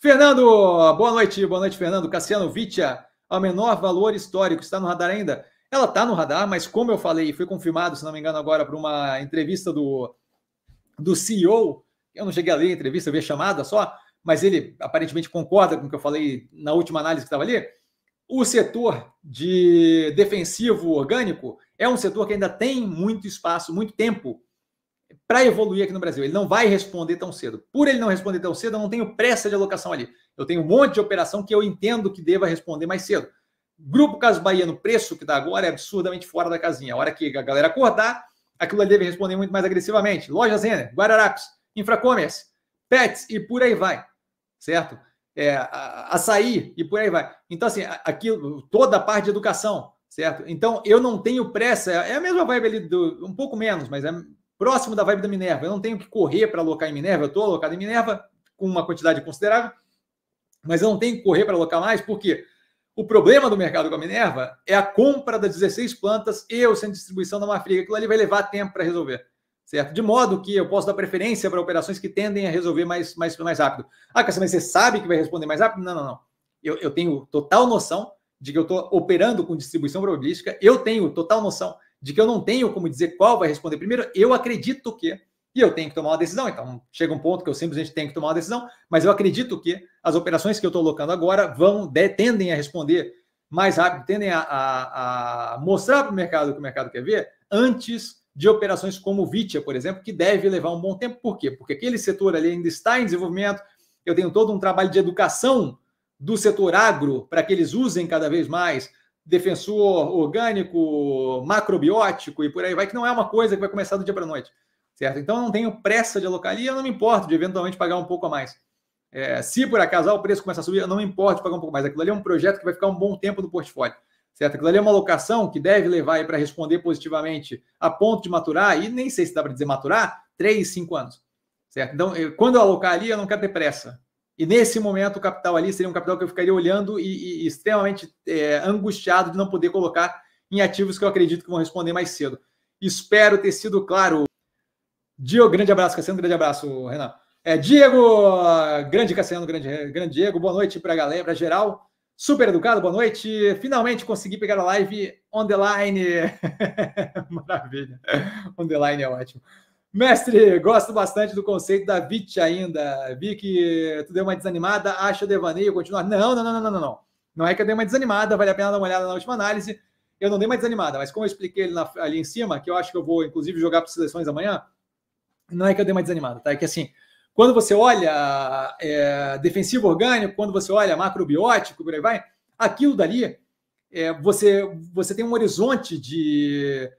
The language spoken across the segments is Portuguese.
Fernando, boa noite. Boa noite, Fernando. Cassiano Vitia, a menor valor histórico, está no radar ainda? Ela está no radar, mas como eu falei, foi confirmado, se não me engano, agora, para uma entrevista do, do CEO. Eu não cheguei a ler a entrevista, eu vi a chamada só, mas ele aparentemente concorda com o que eu falei na última análise que estava ali. O setor de defensivo orgânico é um setor que ainda tem muito espaço, muito tempo para evoluir aqui no Brasil. Ele não vai responder tão cedo. Por ele não responder tão cedo, eu não tenho pressa de alocação ali. Eu tenho um monte de operação que eu entendo que deva responder mais cedo. Grupo Caso Bahia, no preço que dá agora, é absurdamente fora da casinha. A hora que a galera acordar, aquilo ali deve responder muito mais agressivamente. Loja Zener, Guararapes, Infracommerce, Pets e por aí vai. Certo? É, açaí e por aí vai. Então, assim, aqui toda a parte de educação, certo? Então, eu não tenho pressa. É a mesma vibe ali, do, um pouco menos, mas é próximo da vibe da Minerva. Eu não tenho que correr para alocar em Minerva, eu estou alocado em Minerva com uma quantidade considerável, mas eu não tenho que correr para alocar mais, porque o problema do mercado com a Minerva é a compra das 16 plantas e o centro de distribuição da Mafriga Aquilo ali vai levar tempo para resolver. Certo? De modo que eu posso dar preferência para operações que tendem a resolver mais, mais, mais rápido. Ah, Cassio, mas você sabe que vai responder mais rápido? Não, não, não. Eu, eu tenho total noção de que eu estou operando com distribuição probabilística, eu tenho total noção de que eu não tenho como dizer qual vai responder primeiro, eu acredito que e eu tenho que tomar uma decisão. Então, chega um ponto que eu simplesmente tenho que tomar uma decisão, mas eu acredito que as operações que eu estou locando agora vão de, tendem a responder mais rápido, tendem a, a, a mostrar para o mercado o que o mercado quer ver antes de operações como o Vitia, por exemplo, que deve levar um bom tempo. Por quê? Porque aquele setor ali ainda está em desenvolvimento. Eu tenho todo um trabalho de educação do setor agro para que eles usem cada vez mais defensor orgânico, macrobiótico e por aí vai, que não é uma coisa que vai começar do dia para a noite, certo? Então, eu não tenho pressa de alocalia, eu não me importo de eventualmente pagar um pouco a mais. É, se por acaso ah, o preço começar a subir, eu não me importo de pagar um pouco mais. Aquilo ali é um projeto que vai ficar um bom tempo no portfólio, certo? Aquilo ali é uma alocação que deve levar para responder positivamente a ponto de maturar, e nem sei se dá para dizer maturar, 3, 5 anos, certo? Então, eu, quando eu alocar ali, eu não quero ter pressa. E nesse momento, o capital ali seria um capital que eu ficaria olhando e, e extremamente é, angustiado de não poder colocar em ativos que eu acredito que vão responder mais cedo. Espero ter sido claro. Diego, grande abraço, Cassiano, grande abraço, Renan. É, Diego, grande Cassiano, grande, grande Diego, boa noite para a galera, para geral. Super educado, boa noite. Finalmente consegui pegar a live on the line. Maravilha. On the line é ótimo. Mestre, gosto bastante do conceito da Vit ainda. Vi que tu deu uma desanimada, acha devaneio, continuar. Não, não, não, não, não, não. Não é que eu dei uma desanimada, vale a pena dar uma olhada na última análise. Eu não dei uma desanimada, mas como eu expliquei na, ali em cima, que eu acho que eu vou, inclusive, jogar para seleções amanhã, não é que eu dei uma desanimada, tá? É que assim, quando você olha é, defensivo orgânico, quando você olha macrobiótico, por aí vai, aquilo dali, é, você, você tem um horizonte de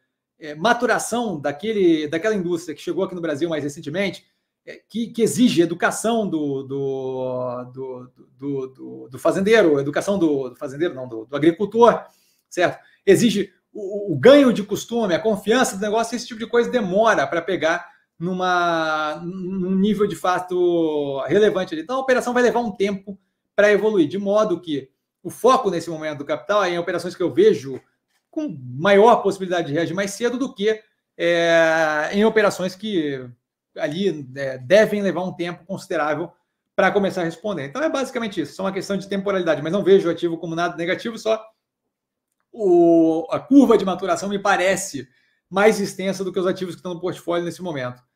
é, maturação daquele, daquela indústria que chegou aqui no Brasil mais recentemente, é, que, que, exige educação do, do, do, do, do, do fazendeiro, educação do, do fazendeiro, não, do, do, agricultor, certo? Exige o, o ganho de costume, a confiança do negócio, esse tipo de coisa demora para pegar numa, num nível de fato relevante ali. Então a operação vai levar um tempo para evoluir, de modo que o foco nesse momento do capital é em operações que eu vejo com maior possibilidade de reagir mais cedo do que é, em operações que ali é, devem levar um tempo considerável para começar a responder. Então é basicamente isso, só uma questão de temporalidade, mas não vejo o ativo como nada negativo, só o, a curva de maturação me parece mais extensa do que os ativos que estão no portfólio nesse momento.